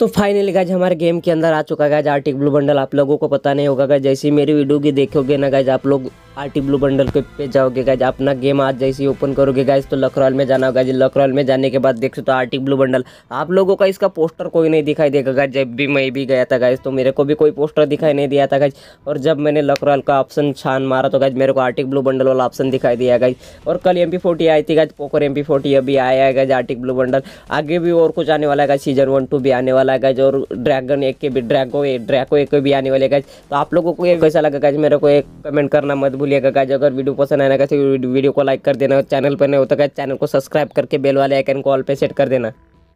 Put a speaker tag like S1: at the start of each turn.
S1: तो finally guys हमारे game के अंदर आ चुका गाइज आर्टिक ब्लू बंडल आप लोगों को पता नहीं होगा गाइज जैसे मेरी वीडियो की देखोगे ना गाइज आप लोग आरटी ब्लू बंडल के पे जाओगे गाइज अपना गेम आज जैसे ही ओपन करोगे गाइज तो लखरौल में जाना होगा जी लखरौल में जाने के बाद देख सकते हो तो आरटी ब्लू बंडल आप लोगों का इसका पोस्टर कोई नहीं दिखाई देगा गाइज जब भी मैं भी गया था गाइज तो मेरे को भी कोई पोस्टर दिखाई नहीं दिया था गाइज और जब मैंने लखरौल का ऑप्शन छान मारा तो गाइज मेरे को आर्टिक ब्लू बंडल वाला ऑप्शन दिखाई दिया गाइज और कल एम पी आई थी गाइज पोकर एम पी अभी आया है गाइज आर्टिक ब्लू बंडल आगे भी और कुछ आने वाला है गाइज सीजन वन टू भी आने वाला है गाइज और ड्रैगन एक के भी ड्रैगो ड्रैको एक के भी आने वाले गाइज तो आप लोगों को कैसा लगा गाइज मेरे को एक कमेंट करना मत भूल भूलिएगा गाइज अगर वीडियो पसंद आएगा तो वीडियो को लाइक कर देना चैनल पर नहीं होता गाइज चैनल को सब्सक्राइब करके बेल वाले आइकन को ऑल पे सेट कर देना